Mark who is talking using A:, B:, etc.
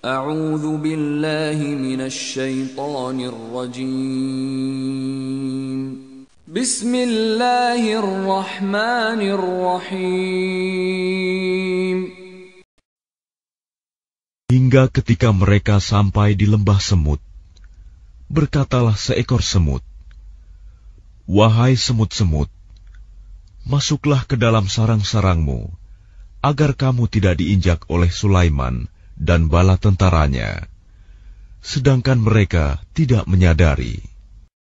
A: أعوذ بالله من الشيطان الرجيم بسم الله الرحمن
B: الرحيم
C: Hingga ketika mereka sampai di lembah semut, berkatalah seekor semut, Wahai semut-semut, masuklah ke dalam sarang-sarangmu, agar kamu tidak diinjak oleh Sulaiman, dan bala tentaranya, sedangkan mereka tidak menyadari.